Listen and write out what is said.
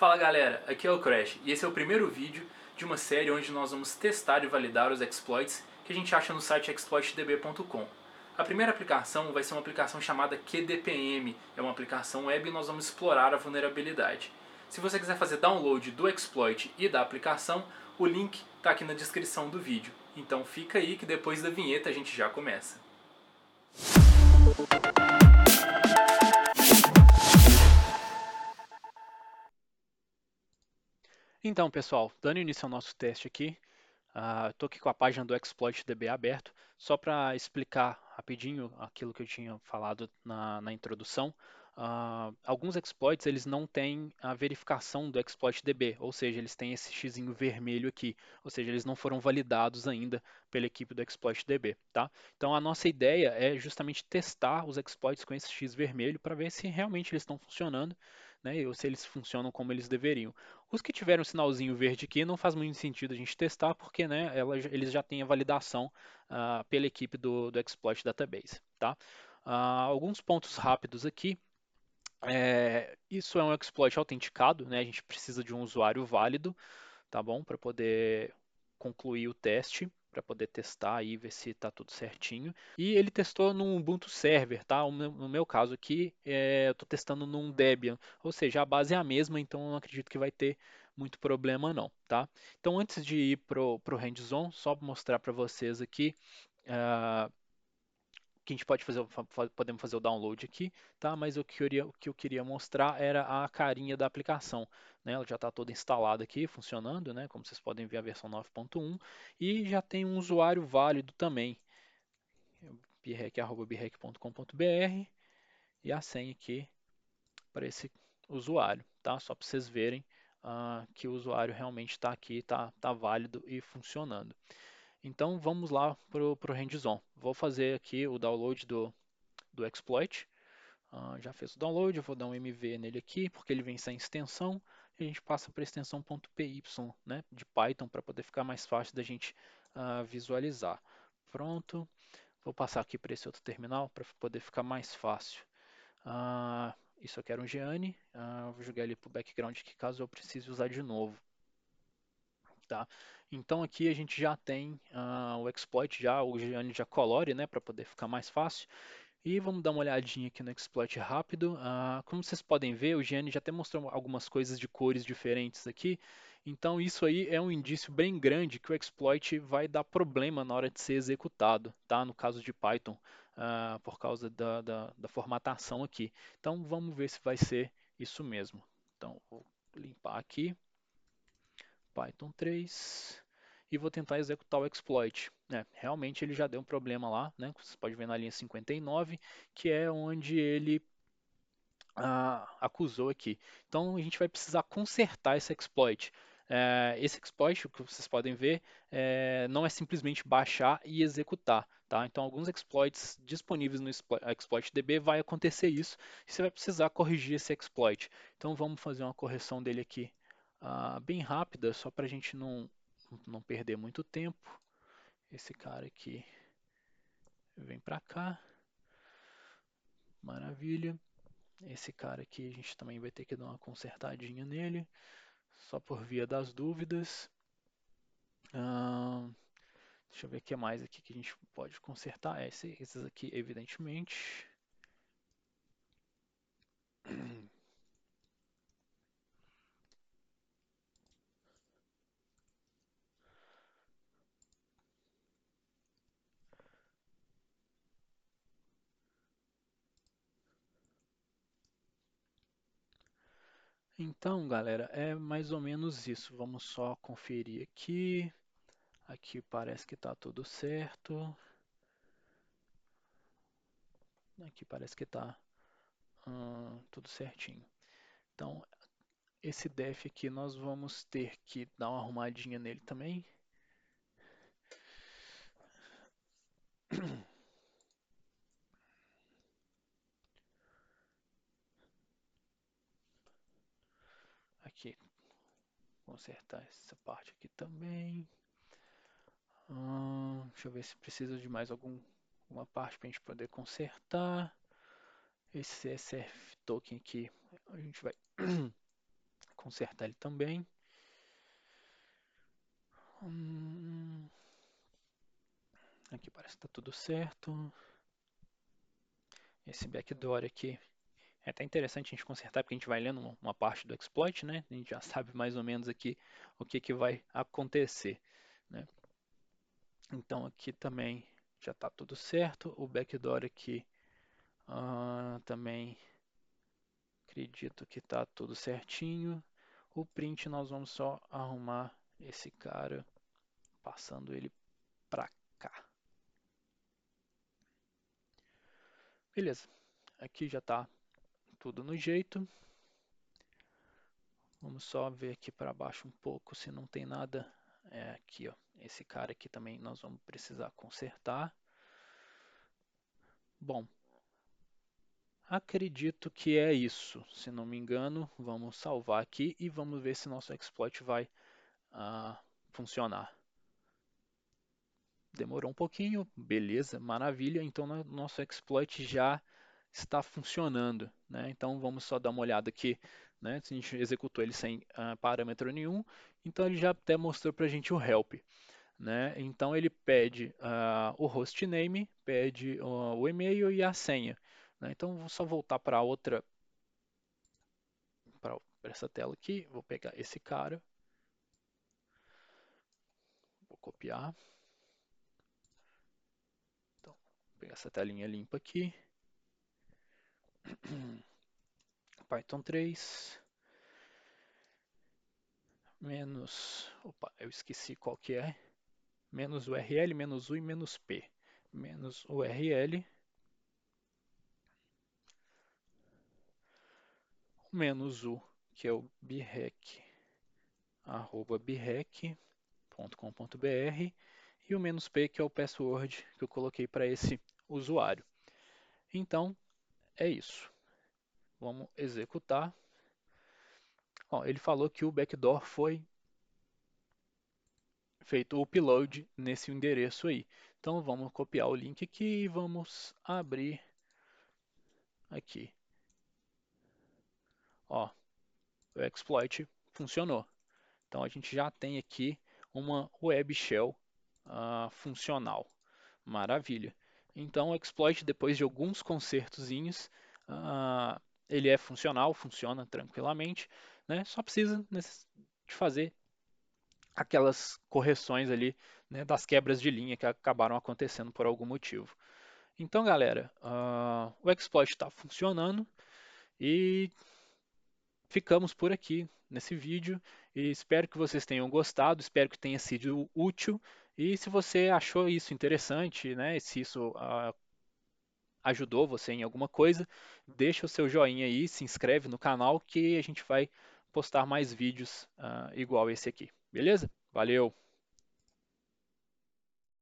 Fala galera, aqui é o Crash e esse é o primeiro vídeo de uma série onde nós vamos testar e validar os exploits que a gente acha no site exploitdb.com. A primeira aplicação vai ser uma aplicação chamada QDPM, é uma aplicação web e nós vamos explorar a vulnerabilidade. Se você quiser fazer download do exploit e da aplicação, o link está aqui na descrição do vídeo. Então fica aí que depois da vinheta a gente já começa. Música Então, pessoal, dando início ao nosso teste aqui, ah, estou uh, aqui com a página do exploit.db aberto, só para explicar rapidinho aquilo que eu tinha falado na, na introdução. Uh, alguns exploits eles não têm a verificação do exploit.db, ou seja, eles têm esse x vermelho aqui, ou seja, eles não foram validados ainda pela equipe do exploit.db, tá? Então a nossa ideia é justamente testar os exploits com esse x vermelho para ver se realmente eles estão funcionando né, ou se eles funcionam como eles deveriam. Os que tiveram um sinalzinho verde aqui não faz muito sentido a gente testar, porque né, ela, eles já têm a validação uh, pela equipe do, do Exploit Database. Tá? Uh, alguns pontos rápidos aqui. É, isso é um exploit autenticado, né? A gente precisa de um usuário válido, tá bom, para poder concluir o teste para poder testar e ver se está tudo certinho. E ele testou no Ubuntu Server, tá? No meu caso aqui, é, eu estou testando num Debian, ou seja, a base é a mesma, então não acredito que vai ter muito problema não, tá? Então antes de ir pro pro hands-on, só mostrar para vocês aqui uh, que a gente pode fazer, podemos fazer o download aqui, tá? Mas o que, eu queria, que eu queria mostrar era a carinha da aplicação, né? Ela já está toda instalada aqui, funcionando, né? Como vocês podem ver, a versão 9.1 e já tem um usuário válido também, birrec@birrec.com.br e a senha aqui para esse usuário, tá? Só para vocês verem uh, que o usuário realmente está aqui, está tá válido e funcionando. Então vamos lá para o RendZone. Vou fazer aqui o download do, do exploit. Uh, já fez o download, eu vou dar um MV nele aqui, porque ele vem sem extensão. E a gente passa para a extensão .py né, de Python para poder ficar mais fácil da gente uh, visualizar. Pronto. Vou passar aqui para esse outro terminal para poder ficar mais fácil. Uh, isso aqui era um Geane, vou jogar ele para o background aqui caso eu precise usar de novo tá? Então aqui a gente já tem uh, o exploit já, o Gianni já colore, né, para poder ficar mais fácil. E vamos dar uma olhadinha aqui no exploit rápido. Uh, como vocês podem ver, o Gianni já até mostrou algumas coisas de cores diferentes aqui. Então isso aí é um indício bem grande que o exploit vai dar problema na hora de ser executado, tá? No caso de Python, uh, por causa da, da, da formatação aqui. Então vamos ver se vai ser isso mesmo. Então vou limpar aqui. Python 3 e vou tentar executar o exploit. É, realmente ele já deu um problema lá, né? Você pode ver na linha 59, que é onde ele ah, acusou aqui. Então a gente vai precisar consertar esse exploit. É, esse exploit, o que vocês podem ver, é, não é simplesmente baixar e executar. Tá? Então, alguns exploits disponíveis no exploit.db vai acontecer isso e você vai precisar corrigir esse exploit. Então, vamos fazer uma correção dele aqui ah, bem rápida, só para a gente não, não perder muito tempo. Esse cara aqui vem para cá. Maravilha. Esse cara aqui a gente também vai ter que dar uma consertadinha nele, só por via das dúvidas. Ah, deixa eu ver o que mais aqui que a gente pode consertar. É, esse, esses aqui, evidentemente. Então, galera, é mais ou menos isso. Vamos só conferir aqui. Aqui parece que está tudo certo. Aqui parece que está hum, tudo certinho. Então, esse def aqui nós vamos ter que dar uma arrumadinha nele também. aqui consertar essa parte aqui também. Hum, deixa eu ver se precisa de mais algum, alguma parte para a gente poder consertar. Esse SF token aqui, a gente vai consertar ele também. Hum, aqui parece que está tudo certo. Esse backdoor aqui é até interessante a gente consertar, porque a gente vai lendo uma parte do exploit, né? A gente já sabe mais ou menos aqui o que, que vai acontecer, né? Então aqui também já está tudo certo. O backdoor aqui uh, também acredito que está tudo certinho. O print nós vamos só arrumar esse cara passando ele para cá. Beleza, aqui já está tudo no jeito. Vamos só ver aqui para baixo um pouco se não tem nada. É aqui, ó. Esse cara aqui também nós vamos precisar consertar. Bom, acredito que é isso. Se não me engano, vamos salvar aqui e vamos ver se nosso exploit vai uh, funcionar. Demorou um pouquinho, beleza, maravilha. Então, nosso exploit já está funcionando. Né? Então vamos só dar uma olhada aqui. Né? A gente executou ele sem uh, parâmetro nenhum, então ele já até mostrou para a gente o help. Né? Então ele pede uh, o hostname, pede uh, o e-mail e a senha. Né? Então vou só voltar para outra, para essa tela aqui, vou pegar esse cara, vou copiar, então, vou pegar essa telinha limpa aqui. Python 3 menos, opa, eu esqueci qual que é, menos URL, menos U e menos P, menos URL, menos U, que é o birec, arroba birec.com.br, e o menos P, que é o password que eu coloquei para esse usuário. Então, é isso. Vamos executar. ele falou que o backdoor foi feito o upload nesse endereço aí. Então vamos copiar o link aqui e vamos abrir aqui. Ó, o exploit funcionou. Então a gente já tem aqui uma web shell uh, funcional. Maravilha. Então o exploit, depois de alguns consertozinhos, uh, ah, ele é funcional, funciona tranquilamente, né? só precisa de fazer aquelas correções ali né, das quebras de linha que acabaram acontecendo por algum motivo. Então, galera, uh, o exploit está funcionando e ficamos por aqui nesse vídeo. E espero que vocês tenham gostado, espero que tenha sido útil e se você achou isso interessante, né, se isso ah, ajudou você em alguma coisa, deixa o seu joinha aí, se inscreve no canal que a gente vai postar mais vídeos ah, igual esse aqui. Beleza? Valeu!